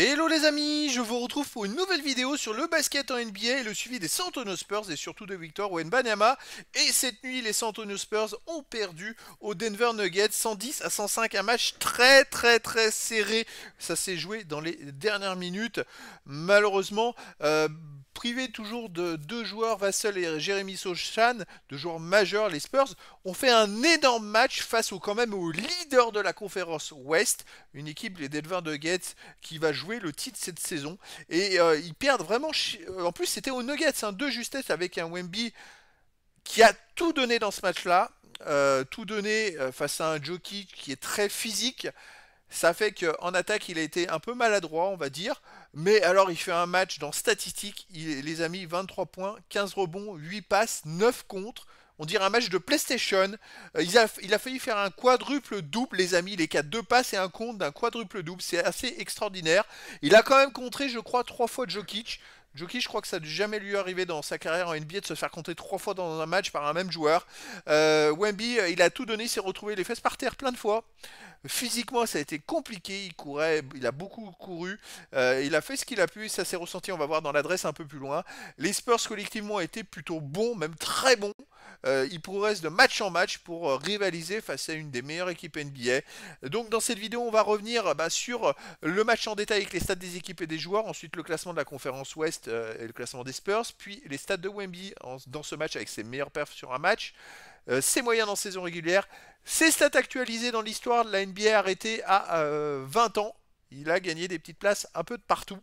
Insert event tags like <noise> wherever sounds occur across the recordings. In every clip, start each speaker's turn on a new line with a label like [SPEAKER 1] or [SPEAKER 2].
[SPEAKER 1] Hello les amis, je vous retrouve pour une nouvelle vidéo sur le basket en NBA et le suivi des San Antonio Spurs et surtout de Victor Wembanyama. Et cette nuit, les San Antonio Spurs ont perdu au Denver Nuggets 110 à 105, un match très très très serré. Ça s'est joué dans les dernières minutes. Malheureusement, euh, Privé toujours de deux joueurs, vassal et Jérémy Sochan, deux joueurs majeurs, les Spurs ont fait un énorme match face au, quand même au leader de la conférence Ouest, une équipe, les de gates qui va jouer le titre cette saison. Et euh, ils perdent vraiment... Euh, en plus, c'était aux Nuggets, hein, deux justesse avec un Wemby qui a tout donné dans ce match-là, euh, tout donné face à un jockey qui est très physique. Ça fait qu'en attaque, il a été un peu maladroit, on va dire. Mais alors, il fait un match dans statistique, les amis, 23 points, 15 rebonds, 8 passes, 9 contre. On dirait un match de PlayStation. Euh, il, a, il, failli faire un quadruple double, les amis. les est deux passes et un compte d'un quadruple double. C'est assez extraordinaire. Il a quand même contré, je crois, trois fois Jokic. Jokic, je crois que ça n'a jamais lui arrivé dans sa carrière en NBA de se faire compter trois fois dans un match par un même joueur. Euh, Wemby, euh, il a tout donné, s'est retrouvé les fesses par terre plein de fois. Physiquement, ça a été compliqué. Il courait, il a beaucoup couru. Euh, il a fait ce qu'il a pu et ça s'est ressenti. On va voir dans l'adresse un peu plus loin. Les Spurs collectivement ont été plutôt bons, même très bons. Euh, ils progressent de match en match pour euh, rivaliser face à une des meilleures équipes NBA. Donc dans cette vidéo, on va revenir bah, sur le match en détail avec les stats des équipes et des joueurs. Ensuite, le classement de la conférence Ouest et le classement des Spurs. Puis les stats de Wemby dans ce match avec ses meilleures perfs sur un match. Euh, ses moyens dans saison régulière. Ses stats actualisées dans l'histoire de la NBA arrêtée à 20 euh, ans. Il a gagné des petites places un peu de partout.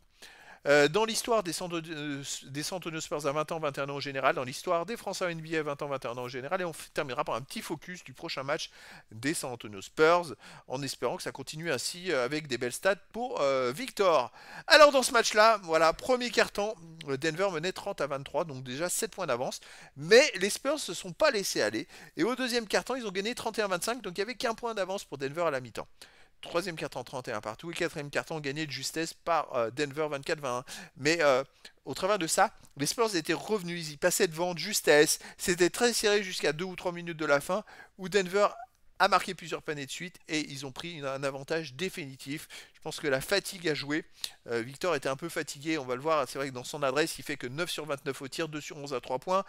[SPEAKER 1] Euh, dans l'histoire des, San Antonio euh, Spurs à 20 ans, 21 ans en général, dans l'histoire des Français à NBA à 20 ans, 21 ans en général, et on terminera par un petit focus du prochain match des San Antonio Spurs, en espérant que ça continue ainsi euh, avec des belles stats pour Victor. Alors dans ce match-là, voilà, premier carton, Denver menait 30 à 23, donc déjà 7 points d'avance, mais les Spurs se sont pas laissés aller, et au deuxième carton, ils ont gagné 31-25, à donc il n'y avait qu'un point d'avance pour Denver à la mi-temps. Troisième carton 31 partout et quatrième carton gagné de justesse par euh, Denver 24-21. Mais euh, au travers de ça, les Spurs étaient revenus, ils passaient devant de justesse. C'était très serré jusqu'à deux ou trois minutes de la fin où Denver a marqué plusieurs paniers de suite et ils ont pris un avantage définitif pense que la fatigue à jouer, euh, Victor était un peu fatigué, on va le voir, c'est vrai que dans son adresse, il fait que 9 sur 29 au tir, 2 sur 11 à 3 points,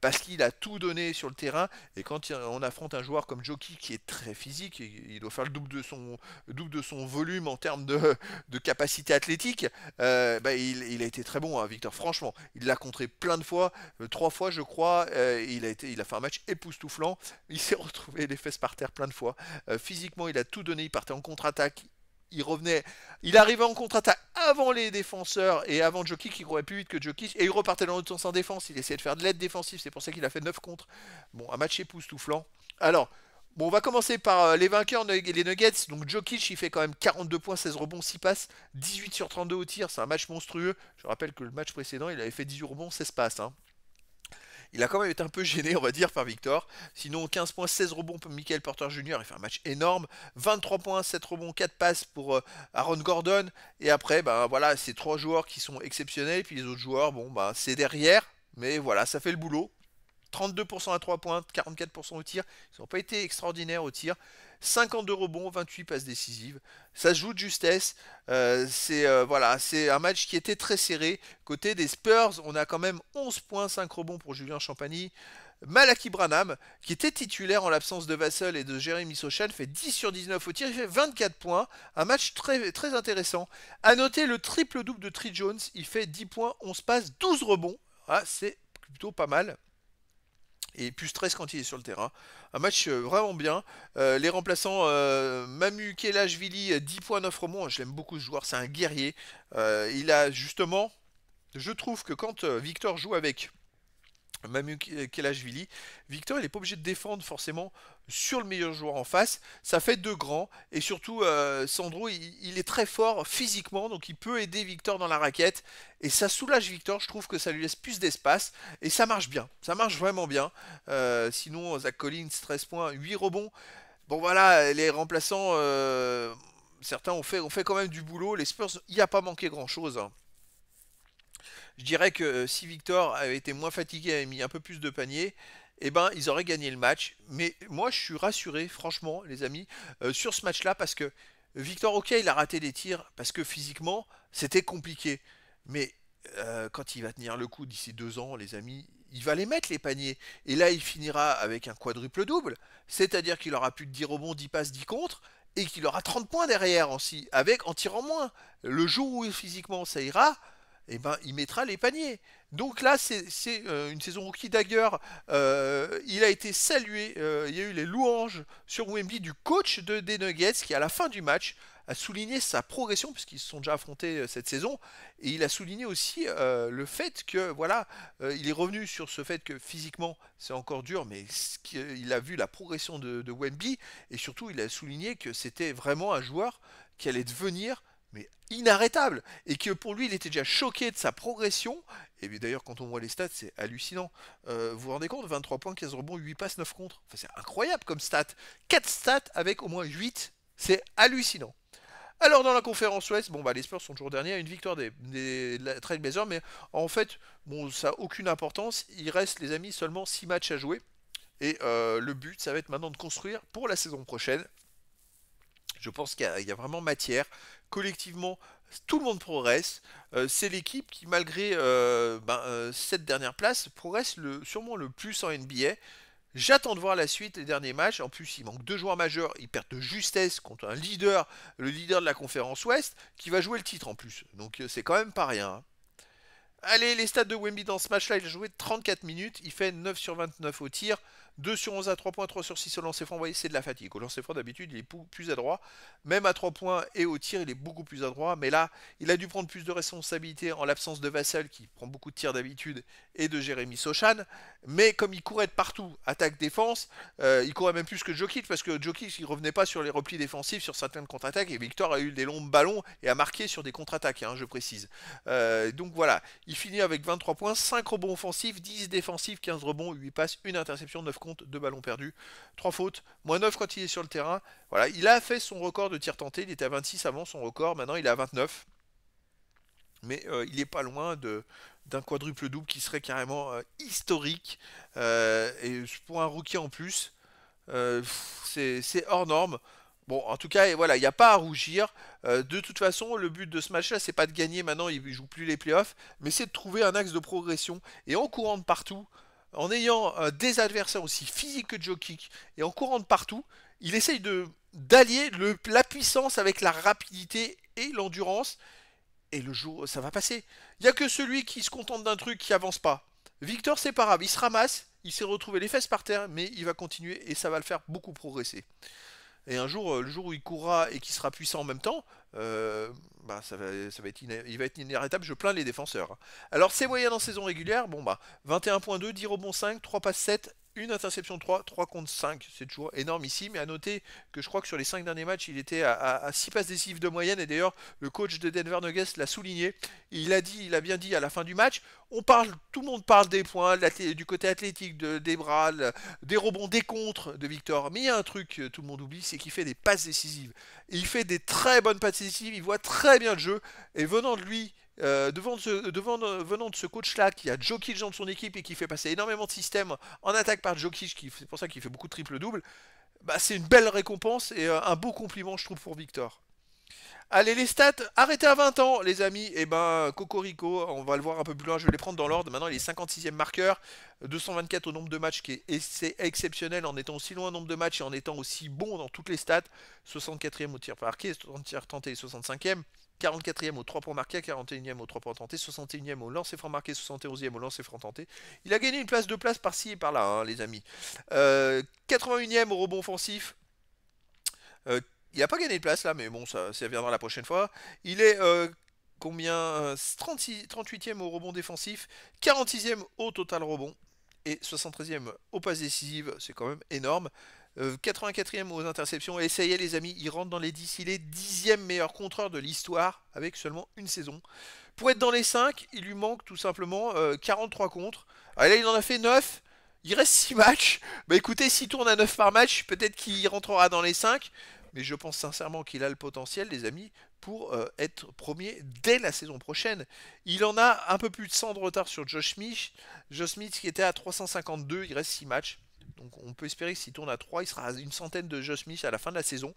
[SPEAKER 1] parce qu'il a tout donné sur le terrain, et quand on affronte un joueur comme Joki, qui est très physique, il doit faire le double de son, double de son volume en termes de, de capacité athlétique, euh, bah, il, a été très bon, hein, Victor, franchement, il l'a contré plein de fois, euh, trois fois je crois, il, a été, il a fait un match époustouflant, il s'est <laughs> retrouvé les fesses par terre plein de fois, physiquement il a tout donné, il partait en contre-attaque, il revenait, il arrivait en contre-attaque avant les défenseurs et avant Jokic, qui courait plus vite que Jokic, et il repartait dans l'autre sens en défense, il essayait de faire de l'aide défensive, c'est pour ça qu'il a fait 9 contre. Bon, un match époustouflant. Alors, bon, on va commencer par euh, les vainqueurs, les Nuggets, donc Jokic, il fait quand même 42 points, 16 rebonds, 6 passes, 18 sur 32 au tir, c'est un match monstrueux, je rappelle que le match précédent, il avait fait 18 rebonds, 16 passes, hein. Il a quand même été un peu gêné, on va dire, par Victor. Sinon, 15 points, 16 rebonds pour Michael Porter Jr. Il fait un match énorme. 23 points, 7 rebonds, 4 passes pour euh, Aaron Gordon. Et après, ben voilà, ces trois joueurs qui sont exceptionnels. Puis les autres joueurs, bon, ben c'est derrière. Mais voilà, ça fait le boulot. 32% à 3 points, 44% au tir. Ils n'ont pas été extraordinaires au tir. 52 rebonds, 28 passes décisives. Ça se joue de justesse. Euh, c'est euh, voilà, c'est un match qui était très serré. Côté des Spurs, on a quand même 11 points, 5 rebonds pour Julien Champagny. Malaki Branham, qui était titulaire en l'absence de Vassel et de Jérémy Sochal, fait 10 sur 19 au tir, il fait 24 points, un match très, très intéressant. A noter le triple-double de Tree Jones, il fait 10 points, 11 passes, 12 rebonds, ah, c'est plutôt pas mal et plus stress quand il est sur le terrain. Un match euh, vraiment bien. Euh, les remplaçants, euh, Mamu Kelashvili, 10 euh, points 9 Je l'aime beaucoup ce joueur, c'est un guerrier. il a justement, je trouve que quand Victor joue avec âge euh, Kelashvili, Victor, il n'est pas obligé de défendre forcément sur le meilleur joueur en face. Ça fait deux grands. Et surtout, euh, Sandro, il, est très fort physiquement, donc il peut aider Victor dans la raquette. Et ça soulage Victor, je trouve que ça lui laisse plus d'espace. Et ça marche bien. Ça marche vraiment bien. Euh, sinon, Zach Collins, 13 points, 8 rebonds. Bon voilà, les remplaçants, certains ont fait, fait quand même du boulot. Les Spurs, il n'y a pas manqué grand-chose. Hein. Je dirais que euh, si Victor avait été moins fatigué, avait mis un peu plus de paniers, eh ben, ils auraient gagné le match. Mais moi, je suis rassuré, franchement, les amis, euh, sur ce match-là, parce que Victor, ok, il a raté des tirs, parce que physiquement, c'était compliqué. Mais euh, quand il va tenir le coup d'ici deux ans, les amis, il va les mettre, les paniers. Et là, il finira avec un quadruple-double, c'est-à-dire qu'il aura plus de 10 rebonds, 10 passes, 10 contre, et qu'il aura 30 points derrière, avec, en tirant moins. Le jour où physiquement ça ira, eh ben, il mettra les paniers. Donc là, c'est euh, une saison rookie d'ailleurs il a été salué. Euh, il y a eu les louanges sur Wemby du coach de, des Nuggets qui, à la fin du match, a souligné sa progression puisqu'ils se sont déjà affrontés euh, cette saison. Et il a souligné aussi le fait que, voilà, il est revenu sur ce fait que physiquement, c'est encore dur, mais il a vu la progression de, de Wemby. Et surtout, il a souligné que c'était vraiment un joueur qui allait devenir mais inarrêtable et que pour lui il était déjà choqué de sa progression et d'ailleurs quand on voit les stats c'est hallucinant euh, vous vous rendez compte 23 points 15 rebonds 8 passes 9 contre c'est incroyable comme stat 4 stats avec au moins 8 c'est hallucinant alors dans la conférence Ouest, bon bah les Spurs sont toujours derniers une victoire des, des, Trailblazers, mais en fait bon ça n'a aucune importance. Il reste les amis seulement 6 matchs à jouer. Et euh, le but ça va être maintenant de construire pour la saison prochaine. Je pense qu'il y, a vraiment matière collectivement, tout le monde progresse. Euh, c'est l'équipe qui, malgré euh, ben, euh, cette dernière place, progresse le, sûrement le plus en NBA. J'attends de voir la suite, les derniers matchs. En plus, il manque deux joueurs majeurs. Ils perdent de justesse contre un leader, le leader de la conférence Ouest, qui va jouer le titre en plus. Donc c'est quand même pas rien. Hein. Allez, les stats de Wemby dans ce match-là, il a joué 34 minutes. Il fait 9 sur 29 au tir. 2 sur 11 à 3 points, 3 sur 6 au lancer franc, vous voyez, c'est de la fatigue. Au lancer franc, d'habitude, il est plus adroit. Même à 3 points et au tir, il est beaucoup plus adroit. Mais là, il a dû prendre plus de responsabilité en l'absence de Vassal, qui prend beaucoup de tirs d'habitude, et de Jérémy Sochan. Mais comme il courait de partout, attaque-défense, euh, il courait même plus que Jokic, parce que Jokic, il revenait pas sur les replis défensifs, sur certaines contre-attaques. Et Victor a eu des longs ballons et a marqué sur des contre-attaques, hein, je précise. Euh, donc voilà, il finit avec 23 points, 5 rebonds offensifs, 10 défensifs, 15 rebonds, 8 passes, une interception, 9 contre-attaques, de ballon ballons perdus, trois fautes, moins 9 quand il est sur le terrain. Voilà, il a fait son record de tirs tentés il était à 26 avant son record, maintenant il est à 29. Mais euh, il n'est pas loin de, d'un quadruple double qui serait carrément euh, historique. Euh, et pour un rookie en plus, c'est, hors norme. Bon, en tout cas, voilà, il n'y a pas à rougir. de toute façon, le but de ce match-là, c'est pas de gagner maintenant, il joue plus les playoffs, mais c'est de trouver un axe de progression. Et en courant de partout, en ayant euh, des adversaires aussi physiques que Joe Kick et en courant de partout, il essaye de d'allier la puissance avec la rapidité et l'endurance. Et le jour, ça va passer. Il n'y a que celui qui se contente d'un truc qui avance pas. Victor, c'est pas grave, il se ramasse, il s'est retrouvé les fesses par terre, mais il va continuer et ça va le faire beaucoup progresser. Et un jour, euh, le jour où il courra et qu'il sera puissant en même temps, euh, bah, ça va, ça va être il va être inératable. Je plains les défenseurs. Alors, ses moyennes en saison régulière, bon bah 21.2, 10 rebonds 5, 3 passes 7 une interception 3, 3 contre 5. C'est toujours énorme ici, mais à noter que je crois que sur les 5 derniers matchs, il était à, 6 passes décisives de moyenne. Et d'ailleurs, le coach de Denver Nuggets l'a souligné. Il a, dit, il a bien dit à la fin du match on parle, tout le monde parle des points, du côté athlétique, de, des bras, des rebonds, des contres de Victor. Mais il y a un truc tout le monde oublie c'est qu'il fait des passes décisives. il fait des très bonnes passes décisives il voit très bien le jeu. Et venant de lui, euh, devant euh, venant de ce coach-là qui a Jokic dans son équipe et qui fait passer énormément de systèmes en attaque par Jokic, c'est pour ça qu'il fait beaucoup de triple-double, bah, c'est une belle récompense et euh, un beau compliment, je trouve, pour Victor. Allez, les stats, arrêtez à 20 ans, les amis. Et eh ben, Cocorico, on va le voir un peu plus loin. Je vais les prendre dans l'ordre. Maintenant, il est 56e marqueur. 224 au nombre de matchs, qui est exceptionnel en étant aussi loin au nombre de matchs et en étant aussi bon dans toutes les stats. 64e au tir parquet 30 tirs et 65e. 44e au 3 points marqués, 41e au 3 points tentés, 61e au lancer franc marqué, 71e au lancer franc tenté. Il a gagné une place, de place par-ci et par-là, hein, les amis. 81e euh, au rebond offensif. Euh, il n'a pas gagné de place là, mais bon, ça, viendra la prochaine fois. Il est euh, combien 36, 38e au rebond défensif, 46e au total rebond et 73e au passe décisive, C'est quand même énorme. 84e euh, aux interceptions. Et ça y est, les amis, il rentre dans les 10. Il est 10e meilleur contreur de l'histoire avec seulement une saison. Pour être dans les 5, il lui manque tout simplement 43 contre. Et là, il en a fait 9. Il reste 6 matchs. Bah écoutez, s'il tourne à 9 par match, peut-être qu'il rentrera dans les 5. Mais je pense sincèrement qu'il a le potentiel, les amis, pour euh, être premier dès la saison prochaine. Il en a un peu plus de 100 de retard sur Josh Smith. Josh Smith qui était à 352, il reste 6 matchs on peut espérer que s'il tourne à 3, il sera à une centaine de Josh Smith à la fin de la saison.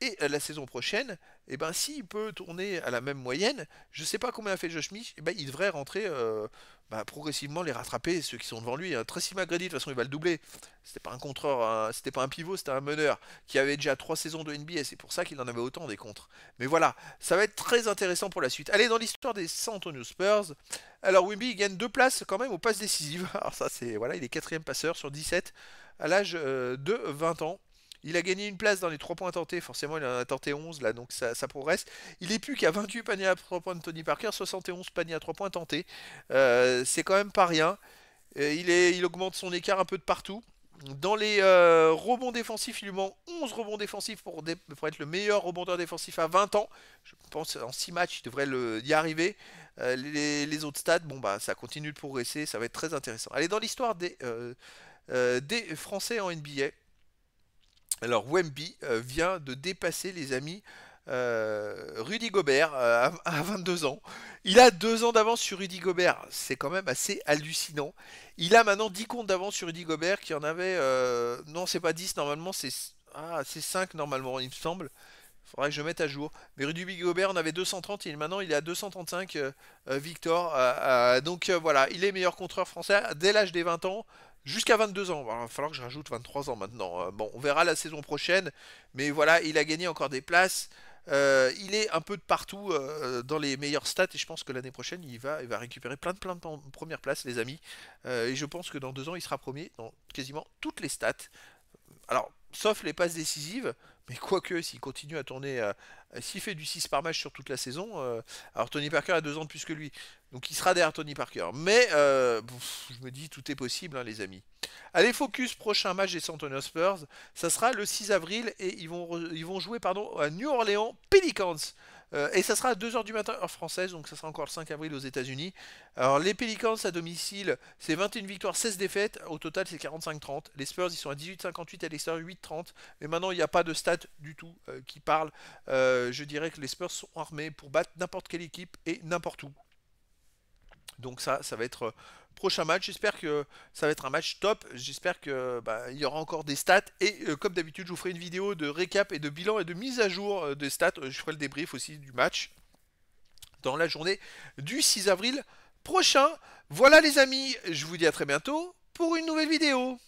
[SPEAKER 1] Et euh, la saison prochaine, Et eh ben, s'il peut tourner à la même moyenne, je ne sais pas combien a fait Josh Smith, eh ben, il devrait rentrer euh, bah, progressivement les rattraper, ceux qui sont devant lui. très hein. Tracy de toute façon, il va le doubler. C'était pas un contreur, c'était pas un pivot, c'était un meneur qui avait déjà trois saisons de NBA. C'est pour ça qu'il en avait autant des contres. Mais voilà, ça va être très intéressant pour la suite. Allez, dans l'histoire des San Antonio Spurs, alors Wimby gagne deux places quand même aux passes décisives. <laughs> Alors ça, c'est voilà, il est quatrième passeur sur 17 à l'âge euh, de 20 ans. Il a gagné une place dans les 3 points tentés, forcément il en a tenté 11 là, donc ça, progresse. Il est plus qu'à 28 paniers à 3 points de Tony Parker, 71 paniers à 3 points tentés. Euh, c'est quand même pas rien. Euh, il, augmente son écart un peu de partout. Dans les euh, rebonds défensifs, il lui manque 11 rebonds défensifs pour, être le meilleur rebondeur défensif à 20 ans. Je pense en 6 matchs, il devrait y arriver. les, autres stades, bon bah ça continue de progresser, ça va être très intéressant. Allez, dans l'histoire des, des Français en NBA, alors Wemby euh, vient de dépasser les amis euh, Rudy Gobert euh, <laughs> à, 22 ans. Il a 2 ans d'avance sur Rudy Gobert. C'est quand même assez hallucinant. Il a maintenant 10 comptes d'avance sur Rudy Gobert qui en avait... non, c'est pas 10 normalement, c'est 5 ah, normalement il me semble. Faudrait que je mette à jour. Mais Rudy Gobert en avait 230 et maintenant il est à 235 Victor. donc voilà, il est meilleur contreur français dès l'âge des 20 ans jusqu'à 22 ans. il va falloir que je rajoute 23 ans maintenant. Euh, bon, on verra la saison prochaine. Mais voilà, il a gagné encore des places. Euh, il est un peu de partout euh, dans les meilleurs stats et je pense que l'année prochaine il va, il va récupérer plein de plein de premières places les amis. et je pense que dans deux ans il sera premier dans quasiment toutes les stats. Alors sauf les passes décisives, mais quoique s'il continue à tourner, s'il fait du 6 par match sur toute la saison, alors Tony Parker a deux ans de plus que lui, donc il sera derrière Tony Parker. Mais euh, je me dis, tout est possible, hein, les amis. Allez, focus, prochain match des San Antonio Spurs. Ça sera le 6 avril et ils vont, ils vont jouer pardon, à New Orleans Pelicans. Euh, et ça sera à 2h du matin, heure française, donc ça sera encore le 5 avril aux États-Unis. Alors, les Pelicans à domicile, c'est 21 victoires, 16 défaites. Au total, c'est 45-30. Les Spurs, ils sont à 18-58, à l'extérieur 8-30. Mais maintenant, il n'y a pas de stats du tout euh, qui parlent. je dirais que les Spurs sont armés pour battre n'importe quelle équipe et n'importe où. Donc ça, ça va être euh, prochain match. J'espère que ça va être un match top. J'espère que bah, il y aura encore des stats. Et euh, comme d'habitude, je vous ferai une vidéo de récap et de bilan et de mise à jour euh, des stats. Je ferai le débrief aussi du match dans la journée du 6 avril prochain. Voilà les amis, je vous dis à très bientôt pour une nouvelle vidéo.